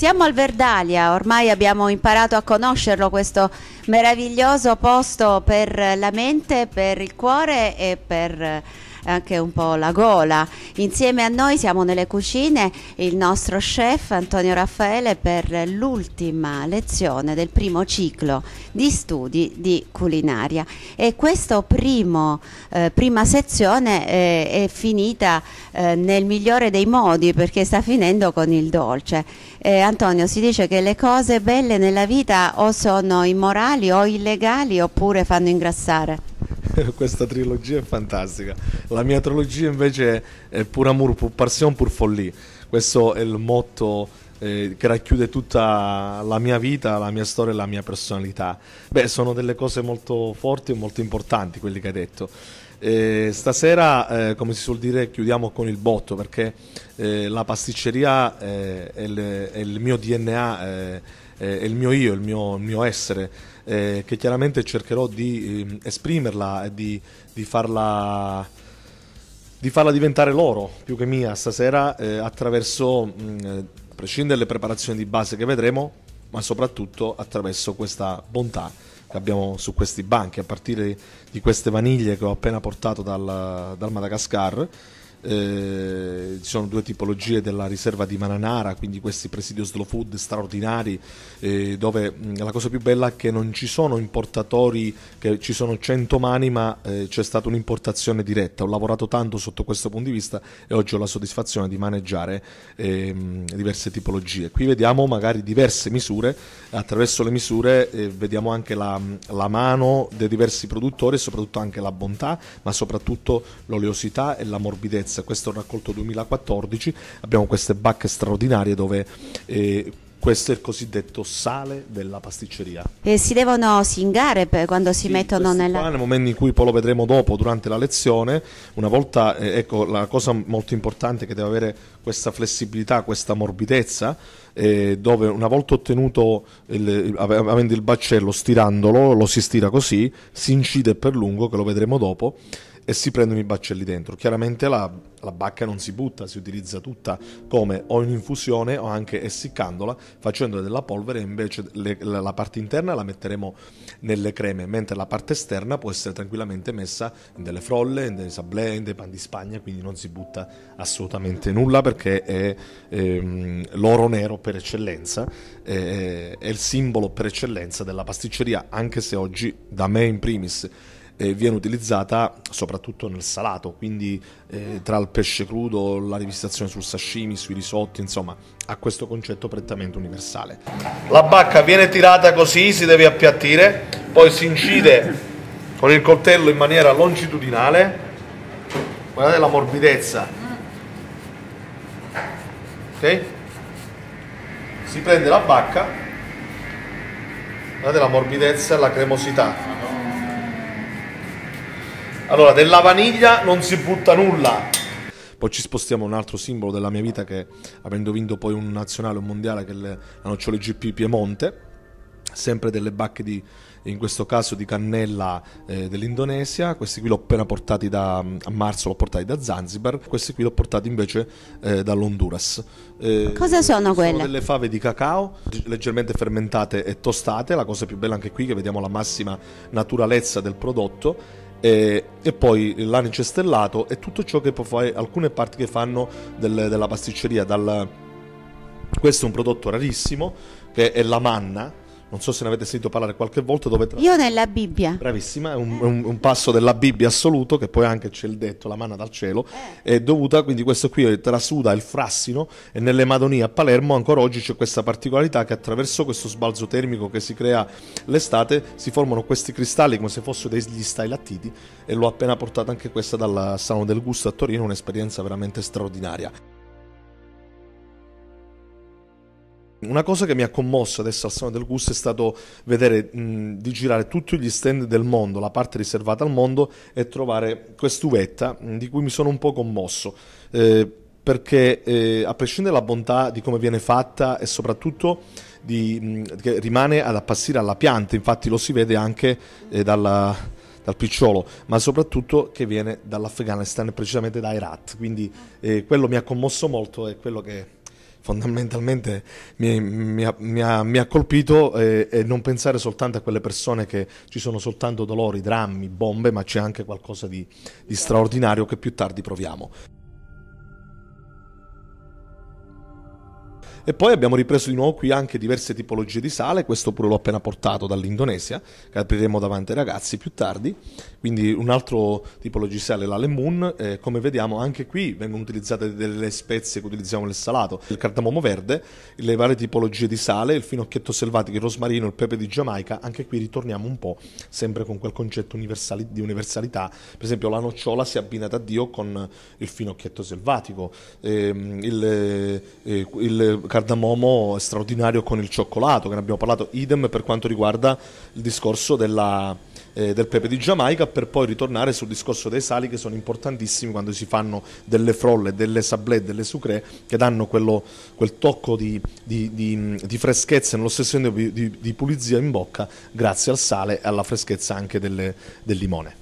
Siamo al Verdalia, ormai abbiamo imparato a conoscerlo questo meraviglioso posto per la mente, per il cuore e per anche un po' la gola. Insieme a noi siamo nelle cucine il nostro chef Antonio Raffaele per l'ultima lezione del primo ciclo di studi di culinaria. E questa eh, prima sezione eh, è finita eh, nel migliore dei modi perché sta finendo con il dolce. Eh, Antonio, si dice che le cose belle nella vita o sono immorali o illegali oppure fanno ingrassare. questa trilogia è fantastica. La mia trilogia invece è pur amour, pur passion, pur follie. Questo è il motto eh, che racchiude tutta la mia vita, la mia storia e la mia personalità. Beh, sono delle cose molto forti e molto importanti quelli che hai detto. Eh, stasera, eh, come si suol dire, chiudiamo con il botto perché eh, la pasticceria eh, è il, è, il, mio DNA, eh, è il mio io, il mio, il mio essere eh, che chiaramente cercherò di eh, esprimerla e di, di, farla, di, farla diventare loro più che mia stasera eh, attraverso mh, mm, eh, prescindere dalle preparazioni di base che vedremo ma soprattutto attraverso questa bontà che abbiamo su questi banchi a partire di queste vaniglie che ho appena portato dal, dal Madagascar eh, ci sono due tipologie della riserva di Mananara, quindi questi presidi slow food straordinari, eh, dove mm, la cosa più bella è che non ci sono importatori, che ci sono 100 mani, ma eh, c'è stata un'importazione diretta. Ho lavorato tanto sotto questo punto di vista e oggi ho la soddisfazione di maneggiare ehm, diverse tipologie. Qui vediamo magari diverse misure, attraverso le misure eh, vediamo anche la, mm, la mano dei diversi produttori e soprattutto anche la bontà, ma soprattutto l'oleosità e la morbidezza Jazz, questo è un raccolto 2014, abbiamo queste bacche straordinarie dove... Eh, questo è il cosiddetto sale della pasticceria. E si devono singare quando si sì, mettono nella... Qua, nel momento in cui poi lo vedremo dopo, durante la lezione, una volta, eh, ecco, la cosa molto importante che deve avere questa flessibilità, questa morbidezza, eh, dove una volta ottenuto, il, avendo il baccello, stirandolo, lo si stira così, si incide per lungo, che lo vedremo dopo, e si prendono i baccelli dentro. Chiaramente la, la bacca non si butta, si utilizza tutta come o in infusione o anche essiccandola, facendo della polvere invece le, la, parte interna la metteremo nelle creme, mentre la parte esterna può essere tranquillamente messa in delle frolle, in dei sablè, in dei pan di Spagna, quindi non si butta assolutamente nulla perché è ehm, l'oro nero per eccellenza, eh, è il simbolo per eccellenza della pasticceria, anche se oggi da me in primis eh, viene utilizzata soprattutto nel salato, quindi eh, tra il pesce crudo, la rivistazione sul sashimi, sui risotti, insomma, ha questo concetto prettamente universale. La bacca viene tirata così, si deve appiattire, poi si incide con il coltello in maniera longitudinale. Guardate la morbidezza. Ok? Si prende la bacca. Guardate la morbidezza e la cremosità. Allora, della vaniglia non si butta nulla. Poi ci spostiamo a un altro simbolo della mia vita che, avendo vinto poi un nazionale, un mondiale, che è la nocciole GP Piemonte, sempre delle bacche di, in questo caso di cannella eh, dell'Indonesia, questi qui l'ho appena portati da, mm, a marzo, l'ho portati da Zanzibar, questi qui l'ho portati invece eh, dall'Honduras. Eh, Cosa sono quelle? Sono delle fave di cacao leggermente fermentate e tostate, la cosa più bella anche qui che vediamo la massima naturalezza del prodotto e, e, poi l'anice stellato e tutto ciò che può fare alcune parti che fanno del, della pasticceria dal... questo è un prodotto rarissimo che è la manna non so se ne avete sentito parlare qualche volta. Dove tra... Io nella Bibbia. Bravissima, è un, un, un, passo della Bibbia assoluto, che poi anche c'è il detto, la manna dal cielo, eh. è dovuta, quindi questo qui trasuda il frassino e nelle Madonie a Palermo ancora oggi c'è questa particolarità che attraverso questo sbalzo termico che si crea l'estate si formano questi cristalli come se fossero degli stailattiti e l'ho appena portata anche questa dal Salone del Gusto a Torino, un'esperienza veramente straordinaria. Una cosa che mi ha commosso adesso al Salone del Gusto è stato vedere mh, di girare tutti gli stand del mondo, la parte riservata al mondo, e trovare quest'uvetta mh, di cui mi sono un po' commosso. Eh, perché eh, a prescindere dalla bontà di come viene fatta e soprattutto di, mh, che rimane ad appassire alla pianta, infatti lo si vede anche eh, dalla, dal picciolo, ma soprattutto che viene dall'Afghanistan, precisamente da Herat. Quindi eh, quello mi ha commosso molto è quello che fondamentalmente mi, mi, ha, mi, ha, mi ha, colpito e, eh, e, non pensare soltanto a quelle persone che ci sono soltanto dolori, drammi, bombe, ma c'è anche qualcosa di, di straordinario che più tardi proviamo. E poi abbiamo ripreso di nuovo qui anche diverse tipologie di sale, questo pure l'ho appena portato dall'Indonesia, che apriremo davanti ai ragazzi più tardi. Quindi un altro tipologia di sale la lemon, eh, come vediamo anche qui vengono utilizzate delle spezie che utilizziamo nel salato, il cardamomo verde, le varie tipologie di sale, il finocchietto selvatico, il rosmarino, il pepe di Giamaica, anche qui ritorniamo un po' sempre con quel concetto universali- di universalità, per esempio la nocciola si abbina abbinata Dio con il finocchietto selvatico, ehm, il, eh, eh il cardamomo straordinario con il cioccolato, che ne abbiamo parlato, idem per quanto riguarda il discorso della, eh, del pepe di Giamaica, per poi ritornare sul discorso dei sali che sono importantissimi quando si fanno delle frolle, delle sablè, delle sucré, che danno quello, quel tocco di, di, di, di freschezza e nello stesso tempo di, pulizia in bocca, grazie al sale e alla freschezza anche delle, del limone.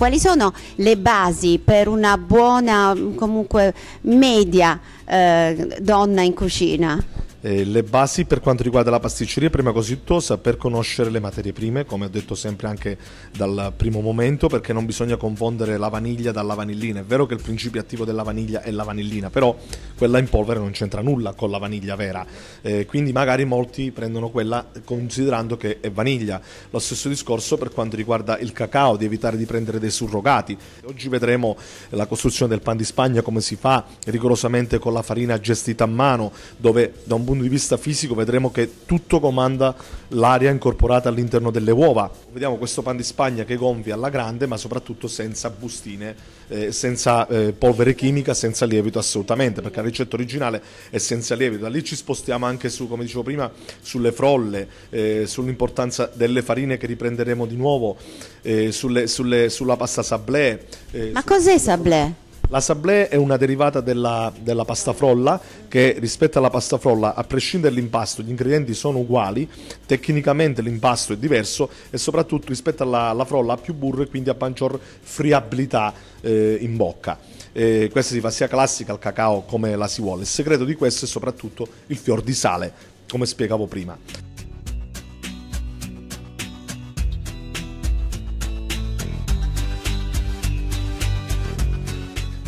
quali sono le basi per una buona comunque media eh, donna in cucina? Eh, le basi per quanto riguarda la pasticceria prima cosittosa per conoscere le materie prime, come ho detto sempre anche dal primo momento, perché non bisogna confondere la vaniglia dalla vanillina. È vero che il principio attivo della vaniglia è la vanillina, però quella in polvere non c'entra nulla con la vaniglia vera. Eh, quindi magari molti prendono quella considerando che è vaniglia. Lo stesso discorso per quanto riguarda il cacao, di evitare di prendere dei surrogati. Oggi vedremo la costruzione del pan di Spagna, come si fa rigorosamente con la farina gestita a mano, dove da un punto di vista fisico vedremo che tutto comanda l'aria incorporata all'interno delle uova. Vediamo questo pan di Spagna che gonfia alla grande ma soprattutto senza bustine, eh, senza eh, polvere chimica, senza lievito assolutamente perché la ricetta originale è senza lievito. Da lì ci spostiamo anche su, come dicevo prima, sulle frolle, eh, sull'importanza delle farine che riprenderemo di nuovo, eh, sulle, sulle, sulla pasta sablé. Eh, ma su, cos'è sablé? La sablé è una derivata della, della pasta frolla che rispetto alla pasta frolla, a prescindere dall'impasto, gli ingredienti sono uguali, tecnicamente l'impasto è diverso e soprattutto rispetto alla, alla frolla ha più burro e quindi ha maggior friabilità eh, in bocca. Eh, questa si fa sia classica al cacao come la si vuole. Il segreto di questo è soprattutto il fior di sale, come spiegavo prima.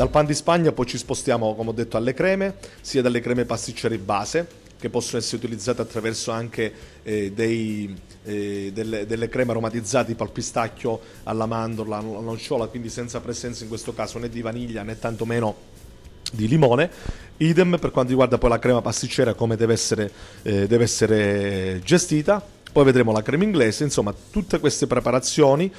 Dal pan di Spagna poi ci spostiamo, come ho detto, alle creme, sia dalle creme pasticcere base, che possono essere utilizzate attraverso anche eh, dei, eh, delle, delle, creme aromatizzate tipo al pistacchio, alla mandorla, alla nocciola, quindi senza presenza in questo caso né di vaniglia né tantomeno di limone. Idem per quanto riguarda poi la crema pasticcera, come deve essere, eh, deve essere gestita poi vedremo la crema inglese, insomma tutte queste preparazioni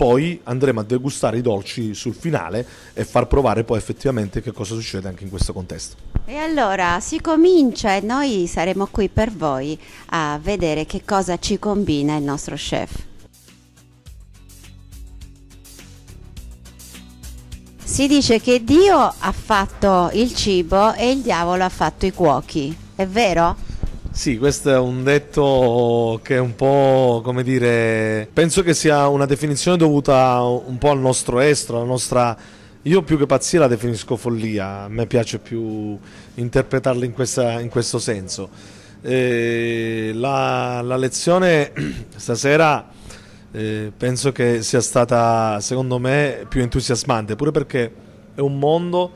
poi andremo a degustare i dolci sul finale e far provare poi effettivamente che cosa succede anche in questo contesto. E allora si comincia e noi saremo qui per voi a vedere che cosa ci combina il nostro chef. Si dice che Dio ha fatto il cibo e il diavolo ha fatto i cuochi, è vero? Sì, questo è un detto che è un po', come dire, penso che sia una definizione dovuta un po' al nostro estro, alla nostra... Io più che pazzia la definisco follia, a me piace più interpretarla in, questa, in questo senso. Eh, la, la, lezione stasera eh, penso che sia stata, secondo me, più entusiasmante, pure perché è un mondo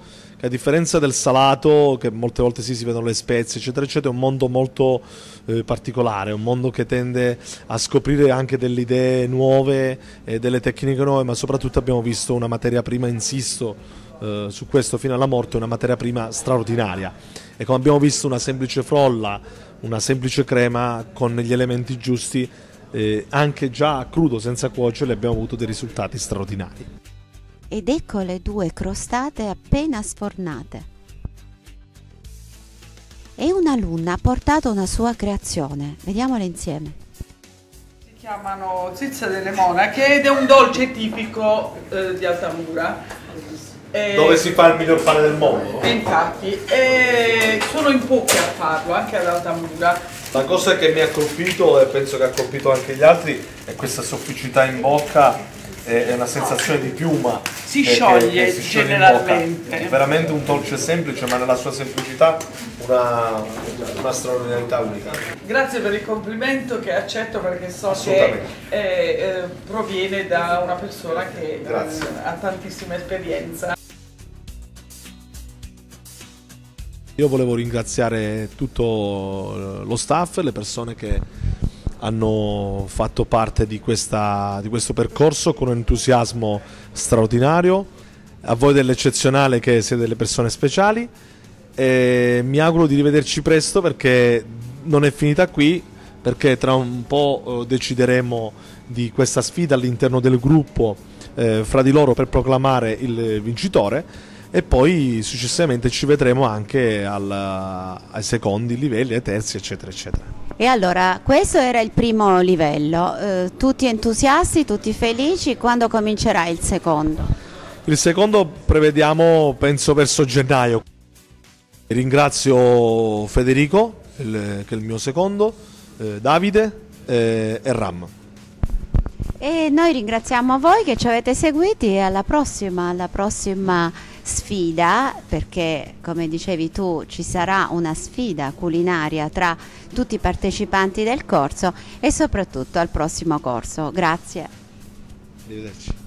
a differenza del salato, che molte volte sì, si vedono le spezie, eccetera, eccetera, è un mondo molto eh, particolare, un mondo che tende a scoprire anche delle idee nuove, eh, delle tecniche nuove, ma soprattutto abbiamo visto una materia prima, insisto, eh, su questo fino alla morte, una materia prima straordinaria. E come abbiamo visto una semplice frolla, una semplice crema con gli elementi giusti, eh, anche già crudo, senza cuocere, abbiamo avuto dei risultati straordinari ed ecco le due crostate appena sfornate. E un'alunna ha portato una sua creazione, vediamola insieme. Si chiamano zizze delle monache ed è un dolce tipico eh, di Altamura. E... Dove si fa il miglior pane del mondo. infatti, e sono in pochi a farlo, anche ad Altamura. La cosa che mi ha colpito, e penso che ha colpito anche gli altri, è questa sofficità in bocca è una sensazione di piuma. Si che, scioglie che si generalmente. È veramente un dolce semplice, ma nella sua semplicità una, una, straordinarietà unica. Grazie per il complimento che accetto perché so che eh, eh, proviene da una persona che eh, ha tantissima esperienza. Io volevo ringraziare tutto lo staff, le persone che hanno fatto parte di, questa, di questo percorso con un entusiasmo straordinario, a voi dell'eccezionale che siete delle persone speciali e mi auguro di rivederci presto perché non è finita qui, perché tra un po' eh, decideremo di questa sfida all'interno del gruppo eh, fra di loro per proclamare il vincitore e poi successivamente ci vedremo anche al, ai secondi livelli, ai terzi, eccetera, eccetera. E allora, questo era il primo livello, eh, tutti entusiasti, tutti felici, quando comincerà il secondo? Il secondo prevediamo, penso, verso gennaio. Ringrazio Federico, il, che è il mio secondo, eh, Davide eh, e Ram. E noi ringraziamo voi che ci avete seguiti e alla prossima, alla prossima sfida, perché come dicevi tu ci sarà una sfida culinaria tra tutti i partecipanti del corso e soprattutto al prossimo corso. Grazie. Arrivederci.